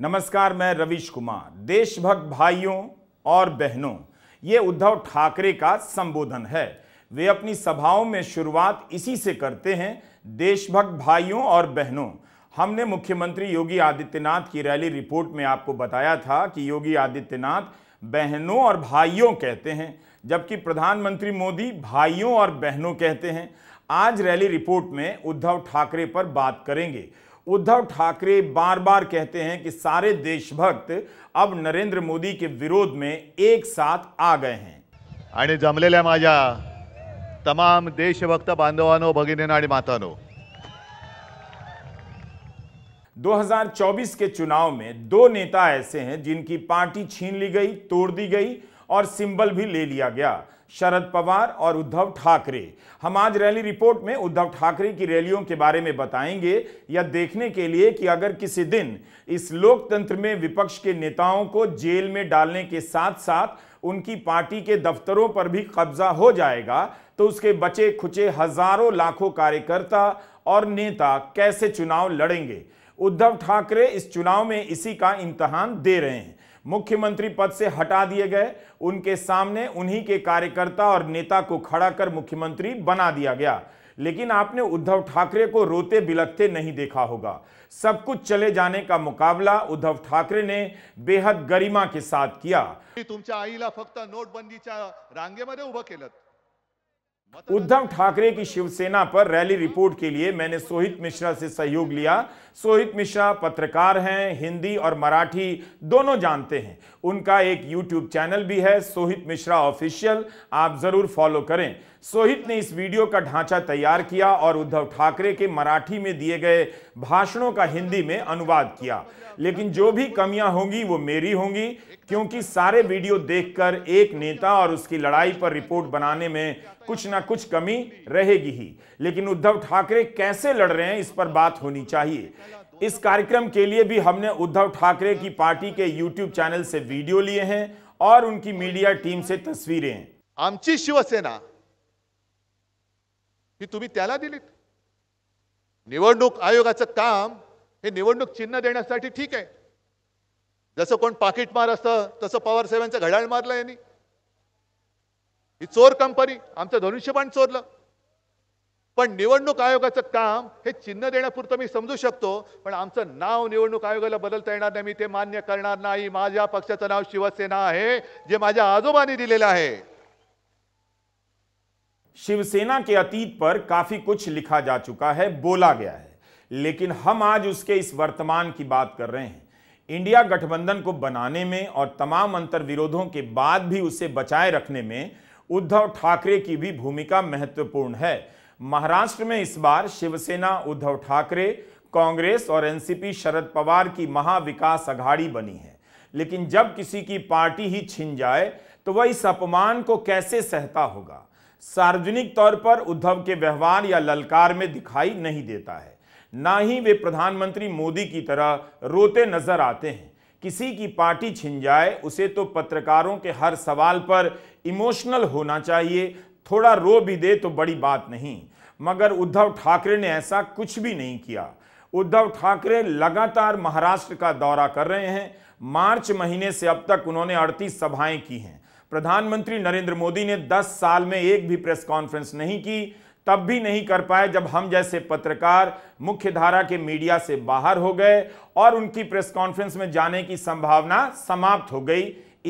नमस्कार मैं रविश कुमार देशभक्त भाइयों और बहनों ये उद्धव ठाकरे का संबोधन है वे अपनी सभाओं में शुरुआत इसी से करते हैं देशभक्त भाइयों और बहनों हमने मुख्यमंत्री योगी आदित्यनाथ की रैली रिपोर्ट में आपको बताया था कि योगी आदित्यनाथ बहनों और भाइयों कहते हैं जबकि प्रधानमंत्री मोदी भाइयों और बहनों कहते हैं आज रैली रिपोर्ट में उद्धव ठाकरे पर बात करेंगे उद्धव ठाकरे बार बार कहते हैं कि सारे देशभक्त अब नरेंद्र मोदी के विरोध में एक साथ आ गए हैं जमले जमलेल्या तमाम देशभक्त बांधवानो भगिनीनो आणि मातानो 2024 के चुनाव में दो नेता ऐसे हैं जिनकी पार्टी छीन ली गई तोड़ दी गई और सिंबल भी ले लिया गया शरद पवार और उद्धव ठाकरे हम आज रैली रिपोर्ट में उद्धव ठाकरे की रैलियों के बारे में बताएंगे या देखने के लिए कि अगर किसी दिन इस लोकतंत्र में विपक्ष के नेताओं को जेल में डालने के साथ साथ उनकी पार्टी के दफ्तरों पर भी कब्जा हो जाएगा तो उसके बचे खुचे हजारों लाखों कार्यकर्ता और नेता कैसे चुनाव लड़ेंगे उद्धव ठाकरे इस चुनाव में इसी का इम्तहान दे रहे हैं मुख्यमंत्री पद से हटा दिए गए उनके सामने उन्हीं के कार्यकर्ता और नेता को खड़ा कर मुख्यमंत्री बना दिया गया लेकिन आपने उद्धव ठाकरे को रोते बिलखते नहीं देखा होगा सब कुछ चले जाने का मुकाबला उद्धव ठाकरे ने बेहद गरिमा के साथ किया तुमच्या आईला फक्त नोटबंदीच्या रांगेमध्ये उभं उद्धव ठाकरे की शिवसेना पर रैली रिपोर्ट के लिए मैंने सोहित मिश्रा से सहयोग लिया सोहित मिश्रा पत्रकार हैं हिंदी और मराठी दोनों जानते हैं उनका एक यूट्यूब चैनल भी है सोहित मिश्रा ऑफिशियल आप जरूर फॉलो करें सोहित ने इस वीडियो का ढांचा तैयार किया और उद्धव ठाकरे के मराठी में दिए गए भाषणों का हिंदी में अनुवाद किया लेकिन जो भी कमियां होंगी वो मेरी होंगी क्योंकि सारे वीडियो देखकर एक नेता और उसकी लड़ाई पर रिपोर्ट बनाने में कुछ ना कुछ कमी रहेगी ही लेकिन उद्धव ठाकरे कैसे लड़ रहे हैं इस पर बात होनी चाहिए इस कार्यक्रम के लिए भी हमने उद्धव ठाकरे की पार्टी के यूट्यूब चैनल से वीडियो लिए हैं और उनकी मीडिया टीम से तस्वीरें आमची शिवसेना तुम्हें निवणूक आयोग काम हे निवडणूक चिन्ह देण्यासाठी ठीक आहे जसं कोण पाकिट मार असतं तसं पवार साहेबांचं घड्याळ मारलं यांनी ही चोर कंपनी आमचं धनुष्यबाण चोरलं पण निवडणूक आयोगाचं काम हे चिन्ह देण्यापुरतं मी समजू शकतो पण आमचं नाव निवडणूक आयोगाला बदलता येणार नाही मी ते मान्य करणार नाही माझ्या पक्षाचं नाव शिवसेना आहे जे माझ्या आजोबांनी दिलेलं आहे शिवसेना के अतीत पर काफी कुछ लिखा जा चुका है बोला गया है लेकिन हम आज उसके इस वर्तमान की बात कर रहे हैं इंडिया गठबंधन को बनाने में और तमाम अंतर विरोधों के बाद भी उसे बचाए रखने में उद्धव ठाकरे की भी भूमिका महत्वपूर्ण है महाराष्ट्र में इस बार शिवसेना उद्धव ठाकरे कांग्रेस और एनसीपी शरद पवार की महाविकास अघाड़ी बनी है लेकिन जब किसी की पार्टी ही छिन जाए तो वह इस अपमान को कैसे सहता होगा सार्वजनिक तौर पर उद्धव के व्यवहार या ललकार में दिखाई नहीं देता है ना ही वे प्रधानमंत्री मोदी की तरह रोते नजर आते हैं किसी की पार्टी छिन जाए उसे तो पत्रकारों के हर सवाल पर इमोशनल होना चाहिए थोड़ा रो भी दे तो बड़ी बात नहीं मगर उद्धव ठाकरे ने ऐसा कुछ भी नहीं किया उद्धव ठाकरे लगातार महाराष्ट्र का दौरा कर रहे हैं मार्च महीने से अब तक उन्होंने अड़तीस सभाएं की हैं प्रधानमंत्री नरेंद्र मोदी ने 10 साल में एक भी प्रेस कॉन्फ्रेंस नहीं की तब भी नहीं कर पाए जब हम जैसे पत्रकार मुख्य धारा के मीडिया से बाहर हो गए और उनकी प्रेस कॉन्फ्रेंस में जाने की संभावना समाप्त हो गई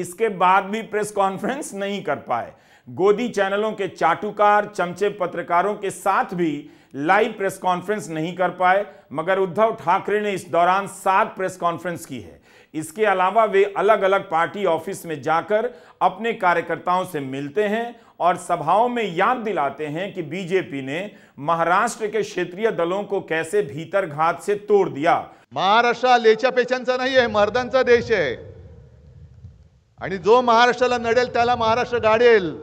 इसके बाद भी प्रेस कॉन्फ्रेंस नहीं कर पाए गोदी चैनलों के चाटुकार चमचे पत्रकारों के साथ भी लाइव प्रेस कॉन्फ्रेंस नहीं कर पाए मगर उद्धव ठाकरे ने इस दौरान सात प्रेस कॉन्फ्रेंस की है इसके अलावा वे अलग अलग पार्टी ऑफिस में जाकर अपने कार्यकर्ताओं से मिलते हैं और सभाओं में याद दिलाते हैं कि बीजेपी ने महाराष्ट्र के क्षेत्रीय दलों को कैसे भीतर घात से तोड़ दिया महाराष्ट्र लेचा पेच्यांचा नहीं है मर्दांचा देश है आणि जो महाराष्ट्राला नडेल त्याला महाराष्ट्र गाडेल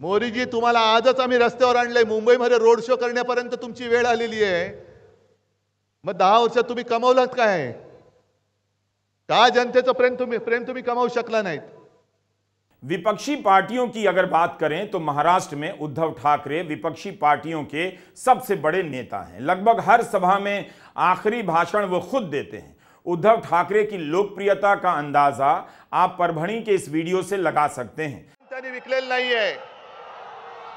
मोरीजी तुम्हाला आजच आम्ही रस्त्यावर आणलंय मुंबईमध्ये रोड शो करण्यापर्यंत तुमची वेळ आलेली आहे मग दहा वर्षात तुम्ही कमवलात काय का जनतेचं प्रेम तुम्हें प्रेम तुम्ही कमावू शकला नहीं विपक्षी पार्टियों की अगर बात करें तो महाराष्ट्र में उद्धव ठाकरे विपक्षी पार्टियों के सबसे बड़े नेता हैं लगभग हर सभा में आखिरी भाषण वो खुद देते हैं उद्धव ठाकरे की लोकप्रियता का अंदाजा आप परभणी के इस वीडियो से लगा सकते हैं विकलेल नहीं है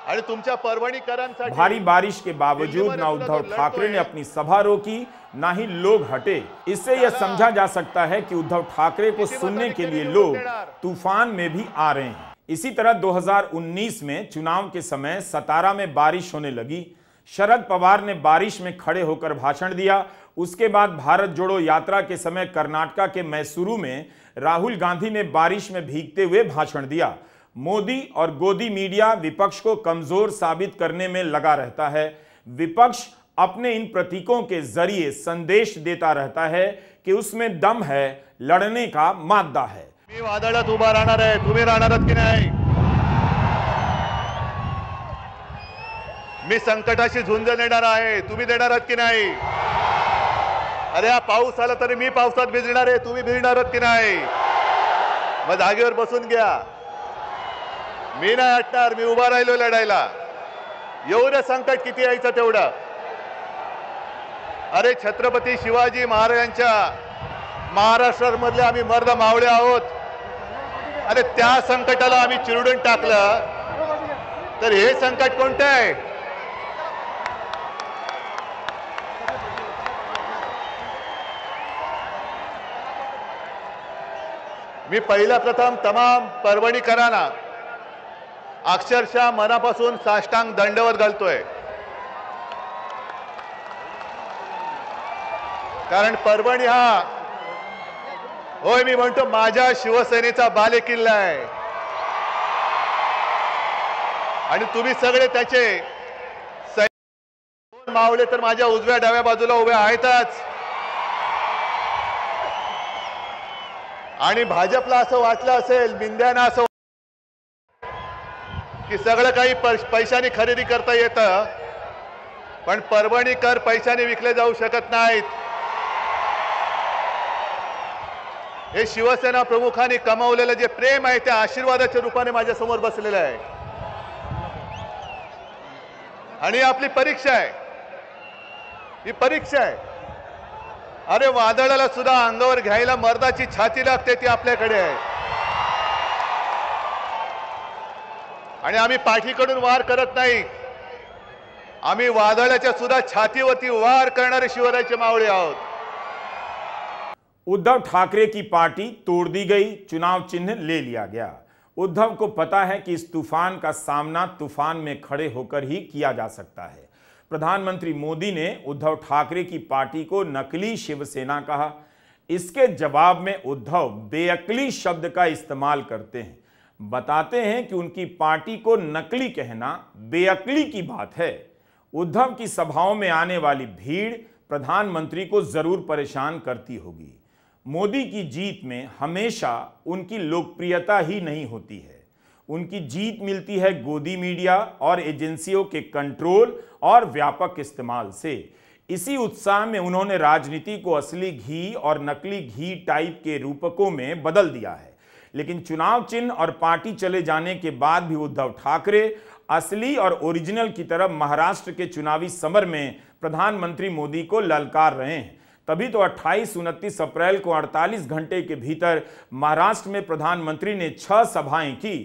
भारी बारिश के बावजूद ना उद्धव ठाकरे ने अपनी सभा रोकी ना ही लोग हटे इससे यह समझा जा सकता है कि उद्धव ठाकरे को सुनने के लिए लोग तूफान में भी आ रहे हैं इसी तरह 2019 में चुनाव के समय सतारा में बारिश होने लगी शरद पवार ने बारिश में खड़े होकर भाषण दिया उसके बाद भारत जोड़ो यात्रा के समय कर्नाटका के मैसूरू में राहुल गांधी ने बारिश में भीगते हुए भाषण दिया मोदी और गोदी मीडिया विपक्ष को कमजोर साबित करने में लगा रहता है विपक्ष अपने इन प्रतीकों के जरिए संदेश देता रहता है कि उसमें दम है लड़ने का मादा है मी वादळात संकटाशी झुंज देणार आहे तुम्ही देणार आहात की नाही अरे हा पाऊस आला तरी मी पावसात भिजणार आहे तुम्ही भिजणारच की नाही मग जागेवर बसून घ्या मी नाही हटणार मी उभा राहिलो लढायला एवढं संकट किती यायचं तेवढं अरे छत्रपती शिवाजी महाराजांच्या महाराष्ट्रामधले आम्ही मर्द मावळे आहोत अरे त्या संकटाला आम्ही चिरडून टाकलं तर हे संकट कोणतं आहे मी पहिला प्रथम तमाम कराना अक्षरशः मनापासून साष्टांग दंडवत घालतोय कारण परभणी हा होय मी म्हणतो माझ्या शिवसेनेचा बालेकिल्ला आहे आणि तुम्ही सगळे त्याचे मावले तर माझ्या उजव्या डाव्या बाजूला उभ्या आहेतच आणि भाजपला असं वाटलं असेल बिंद्याना असं की सगळं काही पैशाने खरेदी करता येतं पण परभणी कर पैशाने विकले जाऊ शकत नाहीत हे शिवसेना प्रमुखांनी कमावलेलं जे प्रेम आहे त्या आशीर्वादाच्या रूपाने माझ्यासमोर बसलेलं आहे आणि आपली परीक्षा आहे ही परीक्षा आहे अरे वादळाला सुद्धा अंगावर घ्यायला मर्दाची छाती लागते ती आपल्याकडे आहे आम्मी आम्ही वार करत आम्मी वादा सुधा छाती वी वार करणारे शिवरायाचे मवले आहोत उद्धव ठाकरे की पार्टी तोड़ दी गई चुनाव चिन्ह ले लिया गया उद्धव को पता है कि इस तूफान का सामना तूफान में खड़े होकर ही किया जा सकता है प्रधानमंत्री मोदी ने उद्धव ठाकरे की पार्टी को नकली शिवसेना कहा इसके जवाब में उद्धव बेअकली शब्द का इस्तेमाल करते हैं बताते हैं कि उनकी पार्टी को नकली कहना बेअकली की बात है उद्धव की सभाओं में आने वाली भीड़ प्रधानमंत्री को जरूर परेशान करती होगी मोदी की जीत में हमेशा उनकी लोकप्रियता ही नहीं होती है उनकी जीत मिलती है गोदी मीडिया और एजेंसियों के कंट्रोल और व्यापक इस्तेमाल से इसी उत्साह में उन्होंने राजनीति को असली घी और नकली घी टाइप के रूपकों में बदल दिया है लेकिन चुनाव चिन्ह और पार्टी चले जाने के बाद भी उद्धव ठाकरे असली और ओरिजिनल की तरफ महाराष्ट्र के चुनावी समर में प्रधानमंत्री मोदी को ललकार रहे हैं तभी तो 28 उनतीस अप्रैल को 48 घंटे के भीतर महाराष्ट्र में प्रधानमंत्री ने छह सभाएं की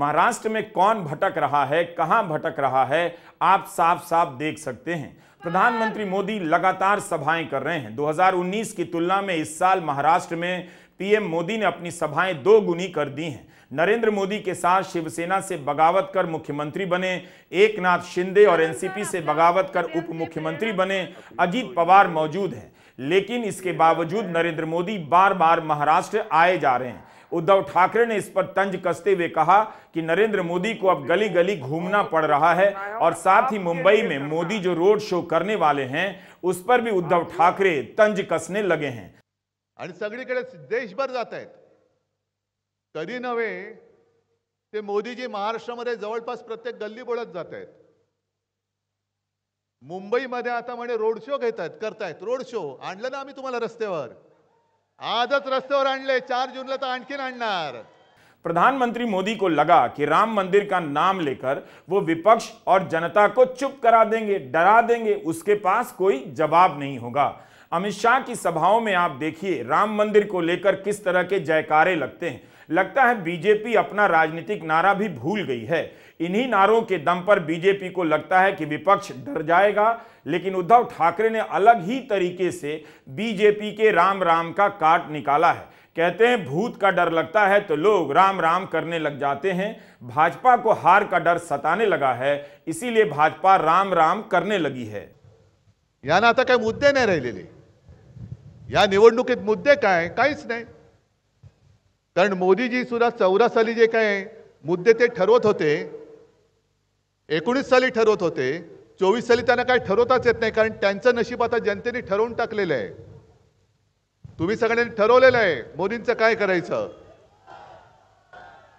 महाराष्ट्र में कौन भटक रहा है कहां भटक रहा है आप साफ साफ देख सकते हैं प्रधानमंत्री मोदी लगातार सभाएं कर रहे हैं 2019 की तुलना में इस साल महाराष्ट्र में पीएम मोदी ने अपनी सभाएं दो गुनी कर दी हैं नरेंद्र मोदी के साथ शिवसेना से बगावत कर मुख्यमंत्री बने एकनाथ शिंदे और एनसीपी से बगावत कर उप मुख्यमंत्री बने अजीत पवार मौजूद हैं लेकिन इसके बावजूद नरेंद्र मोदी बार बार महाराष्ट्र आए जा रहे हैं उद्धव ठाकरे ने इस पर तंज कसते हुए कहा कि नरेंद्र मोदी को अब गली गली घूमना पड़ रहा है और साथ ही मुंबई में मोदी जो रोड शो करने वाले हैं उस पर भी उद्धव ठाकरे तंज कसने लगे हैं आणि सगळीकडे देशभर जात आहेत तरी नव्हे ते मोदीजी महाराष्ट्रामध्ये जवळपास प्रत्येक गल्ली बोळत जात आहेत मुंबईमध्ये आता म्हणे रोड शो घेत आहेत करतायत रोड शो आणलं ना आम्ही तुम्हाला रस्त्यावर आजच रस्त्यावर आणले चार जून ला तर आणखीन आणणार प्रधानमंत्री मोदी को लगा कि राम मंदिर का नाम लेकर वो विपक्ष और जनता को चुप करा देंगे डरा देंगे उसके पास कोई जवाब नहीं होगा अमित शाह की सभाओं में आप देखिए राम मंदिर को लेकर किस तरह के जयकारे लगते हैं लगता है बीजेपी अपना राजनीतिक नारा भी भूल गई है इन्हीं नारों के दम पर बीजेपी को लगता है कि विपक्ष डर जाएगा लेकिन उद्धव ठाकरे ने अलग ही तरीके से बीजेपी के राम राम का काट निकाला है कहते हैं भूत का डर लगता है तो लोग राम राम करने लग जाते हैं भाजपा को हार का डर सताने लगा है इसीलिए भाजपा राम राम करने लगी है यहां तक मुद्दे नहीं रह ले ले। या निवडणुकीत मुद्दे काय काहीच नाही कारण मोदीजी सुद्धा चौदा साली जे काय मुद्दे ते ठरवत होते एकोणीस साली ठरवत होते चोवीस साली त्यांना काय ठरवताच येत नाही कारण त्यांचं नशीब आता जनतेने ठरवून टाकलेलं आहे तुम्ही सगळ्यांनी ठरवलेलं आहे मोदींचं काय करायचं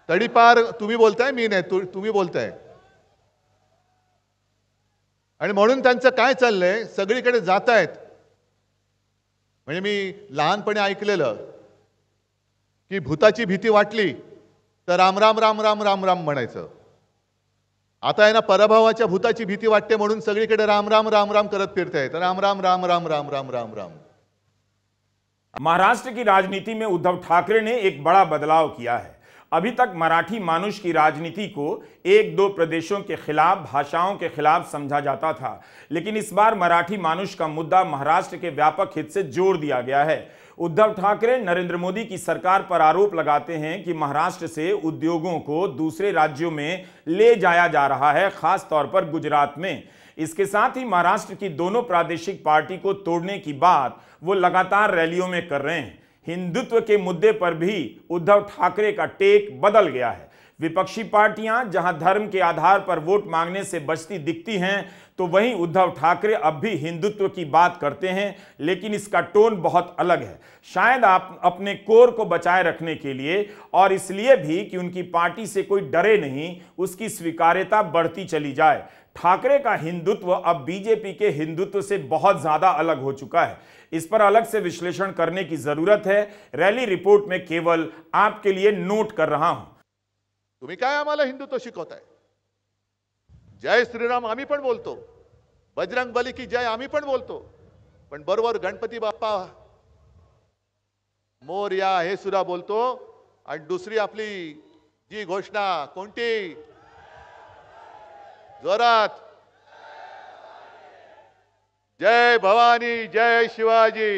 तडीपार तुम्ही बोलताय मी नाही तुम्ही बोलताय आणि म्हणून त्यांचं काय चाललंय सगळीकडे जात आहेत म्हणजे मी लहानपणी ऐकलेलं की भूताची भीती वाटली तर राम राम राम राम राम राम म्हणायचं आता आहे ना पराभवाच्या भूताची भीती वाटते म्हणून सगळीकडे राम राम राम राम करत फिरते तर राम राम राम राम राम राम राम राम महाराष्ट्र की राजनीति में उद्धव ठाकरे ने एक बड़ा बदलाव किया है अभी तक मराठी मानुष की राजनीति को एक दो प्रदेशों के खिलाफ भाषाओं के खिलाफ समझा जाता था लेकिन इस बार मराठी मानुष का मुद्दा महाराष्ट्र के व्यापक हित से जोड़ दिया गया है उद्धव ठाकरे नरेंद्र मोदी की सरकार पर आरोप लगाते हैं कि महाराष्ट्र से उद्योगों को दूसरे राज्यों में ले जाया जा रहा है खासतौर पर गुजरात में इसके साथ ही महाराष्ट्र की दोनों प्रादेशिक पार्टी को तोड़ने की बात वो लगातार रैलियों में कर रहे हैं हिंदुत्व के मुद्दे पर भी उद्धव ठाकरे का टेक बदल गया है विपक्षी पार्टियां जहां धर्म के आधार पर वोट मांगने से बचती दिखती हैं तो वहीं उद्धव ठाकरे अब भी हिंदुत्व की बात करते हैं लेकिन इसका टोन बहुत अलग है शायद आप अपने कोर को बचाए रखने के लिए और इसलिए भी कि उनकी पार्टी से कोई डरे नहीं उसकी स्वीकार्यता बढ़ती चली जाए ठाकरे का हिंदुत्व अब बीजेपी के हिंदुत्व से बहुत ज्यादा अलग हो चुका है इस पर अलग से विश्लेषण करने की जरूरत है रैली रिपोर्ट में केवल आपके लिए नोट कर रहा हूं तुम्ही काय आम्हाला हिंदुत्व शिकवताय जय श्रीराम आम्ही पण बोलतो बजरंग बली की जय आम्ही पण बोलतो पण बरोबर गणपती बाप्पा मोर या हे सुद्धा बोलतो आणि दुसरी आपली जी घोषणा कोणती जोरात जय भवानी जय शिवाजी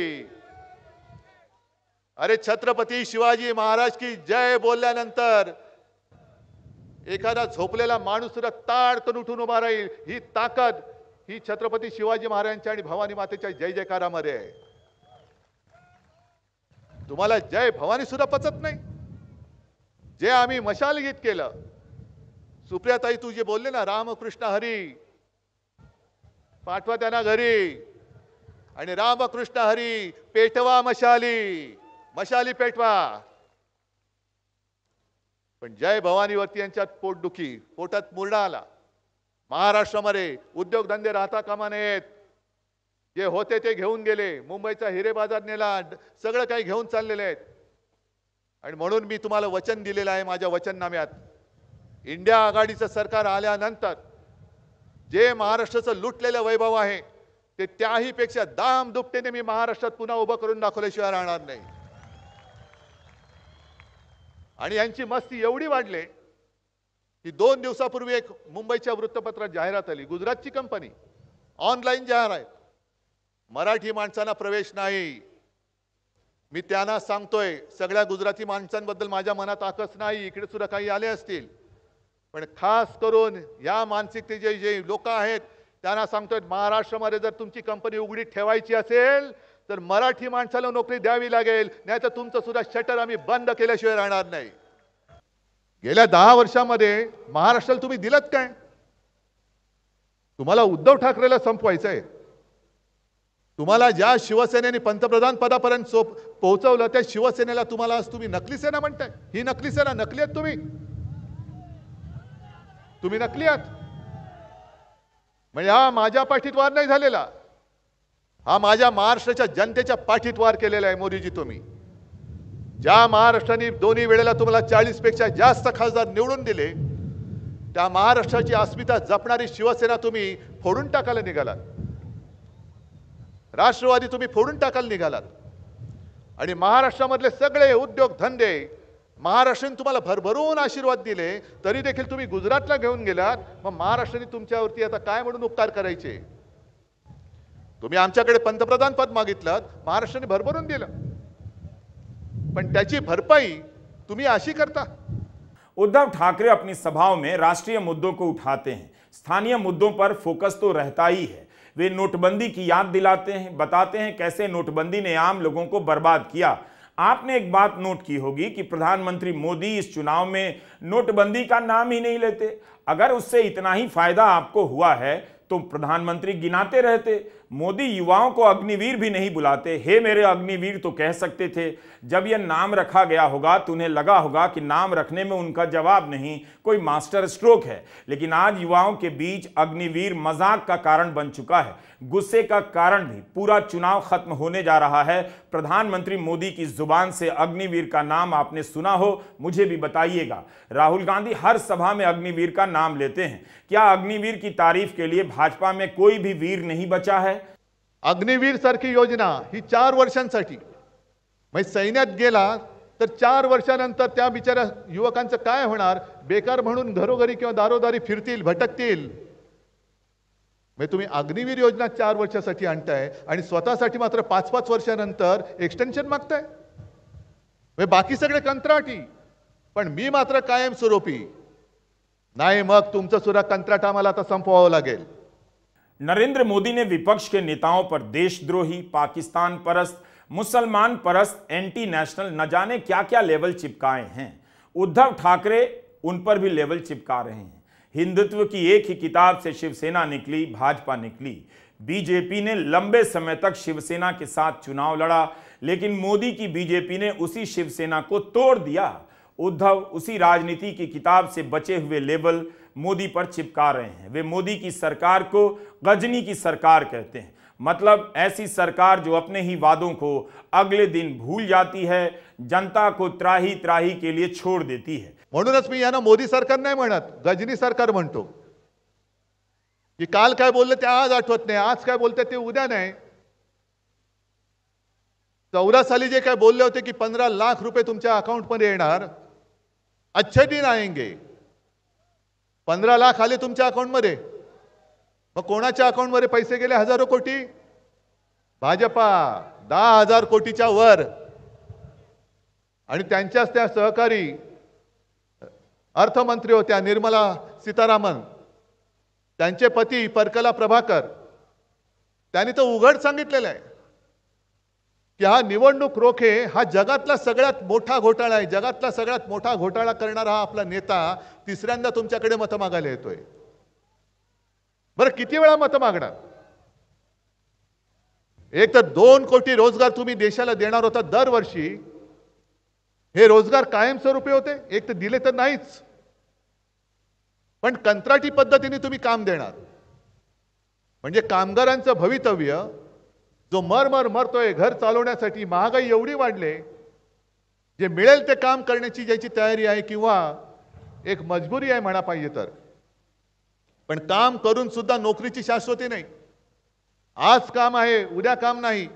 अरे छत्रपती शिवाजी महाराज की जय बोलल्यानंतर एखादा झोपलेला माणूस सुद्धा ताडकन उठून उभा राहील ही ताकद ही छत्रपती शिवाजी महाराजांच्या आणि भवानी मातेच्या जय जयकारामध्ये आहे तुम्हाला जय भवानी सुद्धा पचत नाही जे आम्ही मशाल गीत केलं सुप्रियाताई तू जे बोलले ना रामकृष्ण हरी पाठवा त्यांना घरी आणि रामकृष्ण हरी पेटवा मशाली मशाली पेटवा पण जय भवानीवरती यांच्यात पोटदुखी पोटात मुरडा आला महाराष्ट्रामध्ये उद्योगधंदे राहता कामा नयेत जे होते ते घेऊन गेले मुंबईचा हिरे बाजार नेला सगळं काही घेऊन चाललेले आहेत आणि म्हणून मी तुम्हाला वचन दिलेलं आहे माझ्या वचननाम्यात इंडिया आघाडीचं सरकार आल्यानंतर जे महाराष्ट्राचं लुटलेलं वैभव आहे ते त्याही पेक्षा दाम दुपटेने मी महाराष्ट्रात पुन्हा उभं करून दाखवल्याशिवाय राहणार नाही आणि यांची मस्ती एवढी वाढले की दोन दिवसापूर्वी एक मुंबईच्या वृत्तपत्रात जाहिरात आली गुजरातची कंपनी ऑनलाईन जाहिरात मराठी माणसांना प्रवेश नाही मी त्यांना सांगतोय सगळ्या गुजराती माणसांबद्दल माझ्या मनात आकस नाही इकडे सुद्धा काही आले असतील पण खास करून या मानसिकतेचे जे लोक आहेत त्यांना सांगतोय महाराष्ट्रामध्ये जर तुमची कंपनी उघडी ठेवायची असेल तर मराठी माणसाला नोकरी द्यावी लागेल नाही तर तुमचं सुद्धा शटर आम्ही बंद केल्याशिवाय राहणार नाही गेल्या दहा वर्षामध्ये महाराष्ट्राला तुम्ही दिलत काय तुम्हाला उद्धव ठाकरेला संपवायचं आहे तुम्हाला ज्या शिवसेनेने पंतप्रधान पदापर्यंत सोप पोहोचवलं त्या शिवसेनेला तुम्हाला आज तुम्ही नकली सेना म्हणताय ही नकली सेना नकली आहेत तुम्ही तुम्ही नकली आहात म्हणजे हा माझ्या पाठीत वार नाही झालेला हा माझ्या महाराष्ट्राच्या जनतेच्या पाठीत वार केलेला आहे मोदीजी तुम्ही ज्या महाराष्ट्राने दोन्ही वेळेला तुम्हाला चाळीसपेक्षा जास्त खासदार निवडून दिले त्या महाराष्ट्राची अस्मिता जपणारी शिवसेना तुम्ही फोडून टाकायला निघालात राष्ट्रवादी तुम्ही फोडून टाकायला निघालात आणि महाराष्ट्रामधले सगळे उद्योग धंदे महाराष्ट्राने तुम्हाला भरभरून आशीर्वाद दिले तरी देखील तुम्ही गुजरातला घेऊन गेलात मग महाराष्ट्राने तुमच्यावरती आता काय म्हणून उपकार करायचे तुम्ही आमच्याकडे पंतप्रधान पद मागितलं महाराष्ट्राने भरभरून दिलं पण त्याची भरपाई तुम्ही अशी करता उद्धव ठाकरे अपनी सभाओं में राष्ट्रीय मुद्दों को उठाते हैं स्थानीय मुद्दों पर फोकस तो रहता ही है वे नोटबंदी की याद दिलाते हैं बताते हैं कैसे नोटबंदी ने आम लोगों को बर्बाद किया आपने एक बात नोट की होगी कि प्रधानमंत्री मोदी इस चुनाव में नोटबंदी का नाम ही नहीं लेते अगर उससे इतना ही फायदा आपको हुआ है तो प्रधानमंत्री गिनाते रहते मोदी युवाओं को अग्निवीर भी नहीं बुलाते हे मेरे अग्निवीर तो कह सकते थे जब यह नाम रखा गया होगा तो उन्हें लगा होगा कि नाम रखने में उनका जवाब नहीं कोई मास्टर स्ट्रोक है लेकिन आज युवाओं के बीच अग्निवीर मजाक का कारण बन चुका है गुस्से का कारण भी पूरा चुनाव खत्म होने जा रहा है प्रधानमंत्री मोदी की जुबान से अग्निवीर का नाम आपने सुना हो मुझे भी बताइएगा राहुल गांधी हर सभा में अग्निवीर का नाम लेते हैं क्या अग्निवीर की तारीफ के लिए भाजपा में कोई भी वीर नहीं बचा है अग्निवीर सर की योजना ही चार वर्षांसाठी म्हणजे सैन्यात गेला तर चार वर्षानंतर त्या बिचाऱ्या युवकांचं काय होणार बेकार म्हणून घरोघरी किंवा दारोदारी फिरतील भटकतील म्हणजे तुम्ही अग्निवीर योजना चार वर्षासाठी आणताय आणि स्वतःसाठी मात्र पाच पाच वर्षानंतर एक्सटेन्शन मागताय म्हणजे बाकी सगळे कंत्राटी पण मी मात्र कायमस्वरूपी नाही मग तुमचं सुद्धा कंत्राट आम्हाला आता संपवावं लागेल नरेंद्र मोदीने विपक्ष के नेताओं पर देशद्रोही पाकिस्तान परस्त मुसलमान परस्त एंटी नेशनल न जाने क्या क्या लेवल चिपकाए हैं उद्धव ठाकरे उन पर भी लेवल चिपका रहे हैं हिंदुत्व की एक ही किताब से शिवसेना निकली भाजपा निकली बीजेपी ने लंबे समय तक शिवसेना के साथ चुनाव लड़ा लेकिन मोदी की बीजेपी ने उसी शिवसेना को तोड़ दिया उद्धव उसी राजनीति की किताब से बचे हुए लेवल मोदी पर चिपका रहे हैं वे मोदी की सरकार को गजनी की सरकार कहते हैं मतलब ऐसी सरकार जो अपने ही वादों को अगले दिन भूल जाती है जनता को त्राही त्राही के लिए छोड़ देती है मी मोदी सरकार नहीं मनत गजनी सरकार मन तो काल का बोलते ते आज आठवत नहीं आज का बोलते ते उद्या नहीं चौदह साली जे काय बोल होते कि पंद्रह लाख रुपये तुम्हारे अकाउंट मध्य अच्छे दिन आएंगे पंद्रह लाख आले तुम्हारे अकाउंट मध्य मग कोणाच्या अकाउंटमध्ये पैसे गेले हजारो कोटी भाजपा दहा हजार कोटीच्या वर आणि त्यांच्याच त्या सहकारी अर्थमंत्री होत्या निर्मला सीतारामन त्यांचे पती परकला प्रभाकर त्यांनी तर उघड सांगितलेलं आहे की हा निवडणूक रोखे हा जगातला सगळ्यात मोठा घोटाळा आहे जगातला सगळ्यात मोठा घोटाळा करणारा हा आपला नेता तिसऱ्यांदा तुमच्याकडे मतं मागायला येतोय बरं किती वेळा मतं मागणार एक तर दोन कोटी रोजगार तुम्ही देशाला देणार होता दरवर्षी हे रोजगार कायमस्वरूपी होते एक तर दिले तर नाहीच पण कंत्राटी पद्धतीने तुम्ही काम देणार म्हणजे कामगारांचं भवितव्य जो मर मर मरतोय घर चालवण्यासाठी महागाई एवढी वाढले जे मिळेल ते काम करण्याची ज्याची तयारी आहे किंवा एक मजबुरी आहे म्हणा पाहिजे तर पण काम करून सुद्धा नोकरीची शाश्वती नाही आज काम आहे उद्या काम नाही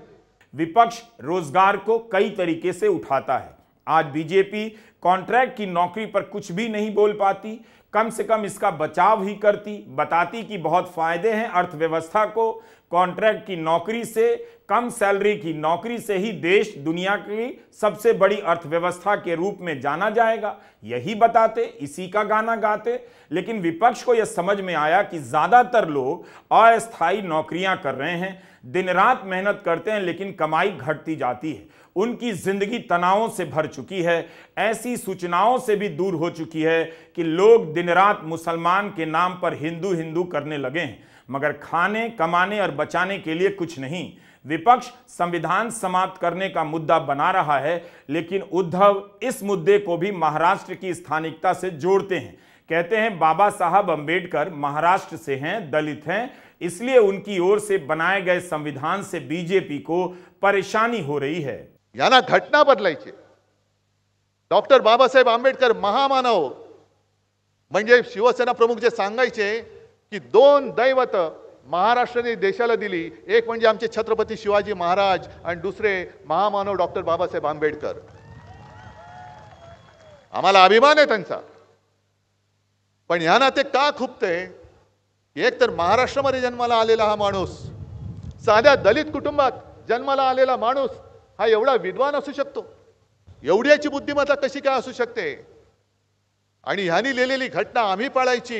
विपक्ष रोजगार को कई तरीके से उठाता है आज बीजेपी कॉन्ट्रैक्ट की नौकरी पर कुछ भी नहीं बोल पाती कम से कम इसका बचाव ही करती बताती कि बहुत फायदे हैं अर्थव्यवस्था को कॉन्ट्रैक्ट की नौकरी से कम सैलरी की नौकरी से ही देश दुनिया की सबसे बड़ी अर्थव्यवस्था के रूप में जाना जाएगा यही बताते इसी का गाना गाते लेकिन विपक्ष को यह समझ में आया कि ज़्यादातर लोग अस्थायी नौकरियां कर रहे हैं दिन रात मेहनत करते हैं लेकिन कमाई घटती जाती है उनकी जिंदगी तनावों से भर चुकी है ऐसी सूचनाओं से भी दूर हो चुकी है कि लोग दिन रात मुसलमान के नाम पर हिंदू हिंदू करने लगे हैं मगर खाने कमाने और बचाने के लिए कुछ नहीं विपक्ष संविधान समाप्त करने का मुद्दा बना रहा है लेकिन उद्धव इस मुद्दे को भी महाराष्ट्र की स्थानिकता से जोड़ते हैं कहते हैं बाबा साहब अंबेडकर महाराष्ट्र से हैं दलित हैं इसलिए उनकी ओर से बनाए गए संविधान से बीजेपी को परेशानी हो रही है यांना घटना बदलायची डॉक्टर बाबासाहेब आंबेडकर महामानव म्हणजे शिवसेना प्रमुख जे सांगायचे की दोन दैवत महाराष्ट्राने देशाला दिली एक म्हणजे आमचे छत्रपती शिवाजी महाराज आणि दुसरे महामानव डॉक्टर बाबासाहेब आंबेडकर आम्हाला अभिमान आहे त्यांचा पण ह्यांना ते का खुपते एक तर महाराष्ट्रामध्ये जन्माला आलेला हा माणूस साध्या दलित कुटुंबात जन्माला आलेला माणूस हा एवढा विद्वान असू शकतो एवढ्याची बुद्धिमत्ता कशी काय असू शकते आणि ह्यानी लिहिलेली घटना आम्ही पाळायची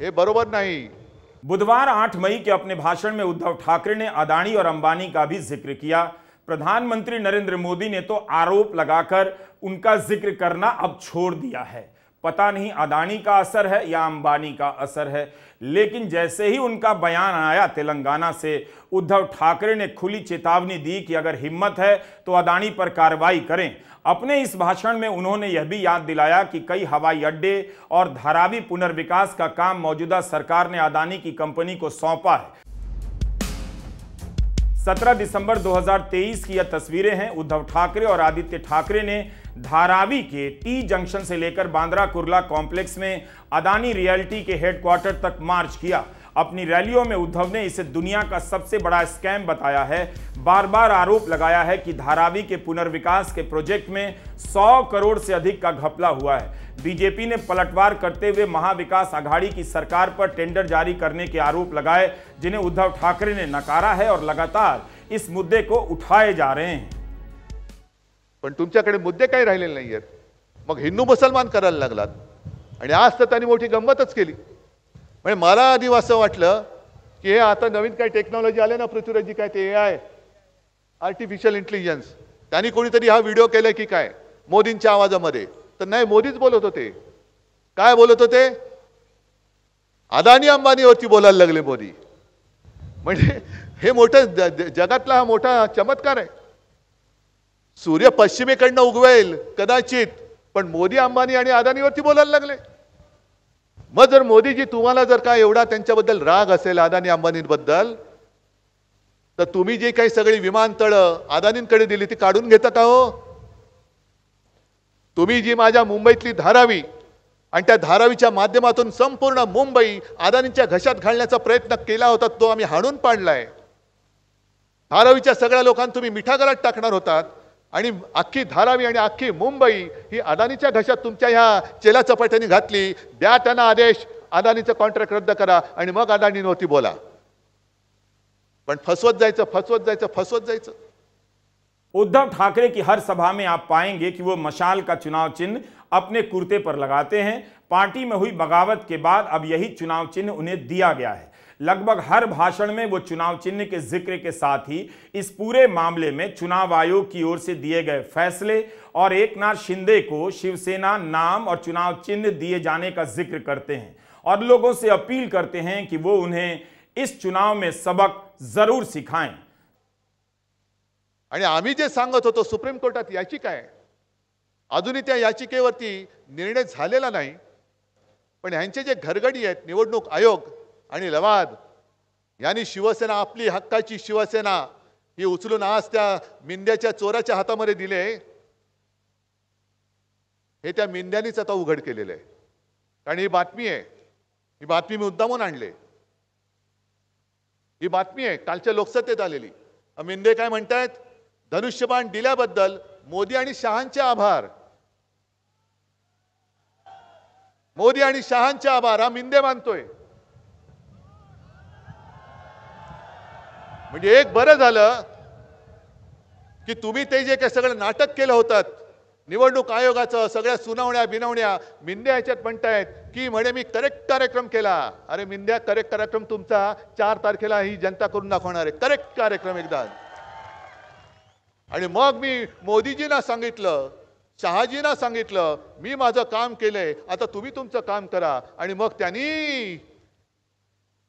हे बरोबर नाही बुधवार 8 मई के अपने भाषण में उद्धव ठाकरे ने अदानी और अंबानी का भी जिक्र किया प्रधानमंत्री नरेंद्र मोदी ने तो आरोप लगाकर उनका जिक्र करना अब छोड़ दिया है पता नहीं अदानी का असर है या अंबानी का असर है लेकिन जैसे ही उनका बयान आया तेलंगाना से उद्धव ठाकरे ने खुली चेतावनी दी कि अगर हिम्मत है तो अदानी पर कार्रवाई करें अपने इस भाषण में उन्होंने यह भी याद दिलाया कि कई हवाई अड्डे और धारावी पुनर्विकास का काम मौजूदा सरकार ने अदानी की कंपनी को सौंपा है 17 दिसंबर 2023 की यह तस्वीरें हैं उद्धव ठाकरे और आदित्य ठाकरे ने धारावी के टी जंक्शन से लेकर बांद्रा कुर्ला कॉम्प्लेक्स में अदानी रियल्टी के हेडक्वार्टर तक मार्च किया अपनी रैलियों में उद्धव ने इसे दुनिया का सबसे बड़ा स्कैम बताया है बार बार आरोप लगाया है कि धारावी के पुनर्विकास के प्रोजेक्ट में 100 करोड़ से अधिक का घपला हुआ है बीजेपी ने पलटवार करते हुए महाविकास आघाड़ी की सरकार पर टेंडर जारी करने के आरोप लगाए जिन्हें उद्धव ठाकरे ने नकारा है और लगातार इस मुद्दे को उठाए जा रहे हैं पण तुमच्याकडे मुद्दे काही राहिलेले नहीं है मग हिंदू मुसलमान करायला लागलात आणि आज तर त्यांनी मोठी गंमतच केली म्हणजे मला आधी असं वाटलं की हे आता नवीन काय टेक्नॉलॉजी आले ना पृथ्वीराजी काय ते ए आय आर्टिफिशियल इंटेलिजन्स त्यांनी कोणीतरी हा व्हिडिओ केला की काय मोदींच्या आवाजामध्ये तर नाही मोदीच बोलत होते काय बोलत होते अदानी अंबानीवरती बोलायला लागले मोदी म्हणजे हे मोठं जगातला हा मोठा चमत्कार आहे सूर्य पश्चिमेकडनं उगवेल कदाचित पण मोदी अंबानी आणि अदानीवरती बोलायला लागले मग जर मोदीजी तुम्हाला जर का एवढा त्यांच्याबद्दल राग असेल अदानी अंबानींबद्दल तर तुम्ही जी काही सगळी विमानतळं अदानींकडे दिली ती काढून घेता का हो तुम्ही जी माझ्या मुंबईतली धारावी आणि त्या धारावीच्या माध्यमातून संपूर्ण मुंबई अदानींच्या घशात घालण्याचा प्रयत्न केला होता तो आम्ही हाणून पाडलाय धारावीच्या सगळ्या लोकांना तुम्ही मिठागरात टाकणार होतात आणि अख्खी धारावी आणि अख्खी मुंबई ही अदानीच्या घशात तुमच्या ह्या चेला चपाट्याने घातली द्या त्यांना आदेश अदानीचं कॉन्ट्रॅक्ट रद्द करा आणि मग अदानी नव्हती बोला पण फसवत जायचं फसवत जायचं फसवत जायचं उद्धव ठाकरे की हर सभा में आप पाएंगे कि वो मशाल का चुनाव चिन्ह अपने कुर्ते पर लगाते हैं पार्टी में हुई बगावत के बाद अब यही चुनाव चिन्ह उन्हें दिया गया है लगभग हर भाषण में वो चुनाव चिन्ह के जिक्र के साथ ही इस पूरे मामले में चुनाव आयोग की ओर से दिए गए फैसले और एक नाथ शिंदे को शिवसेना नाम और चुनाव चिन्ह दिए जाने का जिक्र करते हैं और लोगों से अपील करते हैं कि वो उन्हें इस चुनाव में सबक जरूर सिखाएं आणि आम्ही जे सांगत होतो सुप्रीम कोर्टात याचिका आहे अजूनही त्या याचिकेवरती निर्णय झालेला नाही पण ह्यांचे जे घरगडी आहेत निवडणूक आयोग आणि लवाद यांनी शिवसेना आपली हक्काची शिवसेना ही उचलून आज त्या मिंद्याच्या चोराच्या हातामध्ये दिले हे त्या मिंद्यानीच आता उघड केलेलं आहे कारण ही बातमी आहे ही बातमी मी मुद्दामून आणले ही बातमी आहे कालच्या लोकसत्तेत आलेली मिंदे काय म्हणतायत धनुष्यबाण दिल्याबद्दल मोदी आणि शहांचे आभार मोदी आणि शहांचे आभार हा मिंदे मानतोय म्हणजे एक बरं झालं की तुम्ही ते जे काही सगळं नाटक केलं होतं निवडणूक आयोगाचं सगळ्या सुनावण्या बिनवण्या मिंद्या याच्यात म्हणतायत की म्हणे मी करेक्ट कार्यक्रम केला अरे मिंद्या करेक्ट कार्यक्रम तुमचा चार तारखेला ही जनता करून दाखवणार आहे करेक्ट कार्यक्रम एकदा आणि मग मी मोदीजींना सांगितलं शहाजींना सांगितलं मी माझं काम केलंय आता तुम्ही तुमचं काम करा आणि मग त्यांनी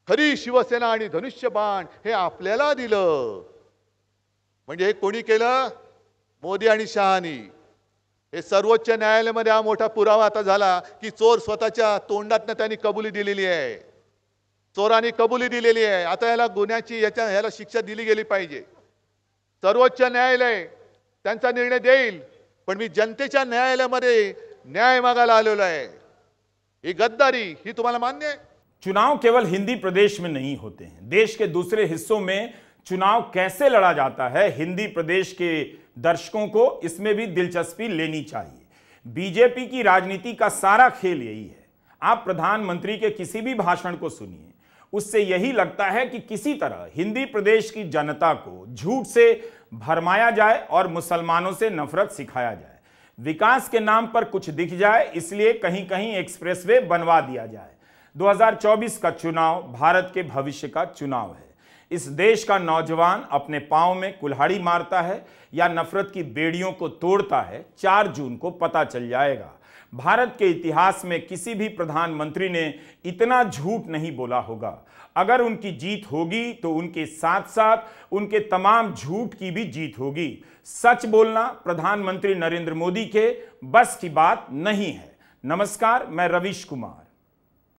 खरी शिवसेना आणि धनुष्यबाण हे आपल्याला दिलं म्हणजे हे कोणी केलं मोदी आणि शहानी हे सर्वोच्च न्यायालयामध्ये हा मोठा पुरावा आता झाला की चोर स्वतःच्या तोंडातनं त्यांनी कबुली दिलेली आहे चोराने कबुली दिलेली आहे आता याला गुन्ह्याची याच्या ह्याला शिक्षा दिली गेली पाहिजे सर्वोच्च न्यायालय त्यांचा निर्णय देईल पण मी जनतेच्या न्यायालयामध्ये न्याय मागायला आलेलो आहे ही गद्दारी ही तुम्हाला मान्य आहे चुनाव केवल हिंदी प्रदेश में नहीं होते हैं देश के दूसरे हिस्सों में चुनाव कैसे लड़ा जाता है हिंदी प्रदेश के दर्शकों को इसमें भी दिलचस्पी लेनी चाहिए बीजेपी की राजनीति का सारा खेल यही है आप प्रधानमंत्री के किसी भी भाषण को सुनिए उससे यही लगता है कि किसी तरह हिंदी प्रदेश की जनता को झूठ से भरमाया जाए और मुसलमानों से नफरत सिखाया जाए विकास के नाम पर कुछ दिख जाए इसलिए कहीं कहीं एक्सप्रेसवे बनवा दिया जाए 2024 का चुनाव भारत के भविष्य का चुनाव है इस देश का नौजवान अपने पाँव में कुल्हाड़ी मारता है या नफरत की बेड़ियों को तोड़ता है चार जून को पता चल जाएगा भारत के इतिहास में किसी भी प्रधानमंत्री ने इतना झूठ नहीं बोला होगा अगर उनकी जीत होगी तो उनके साथ साथ उनके तमाम झूठ की भी जीत होगी सच बोलना प्रधानमंत्री नरेंद्र मोदी के बस की बात नहीं है नमस्कार मैं रविश कुमार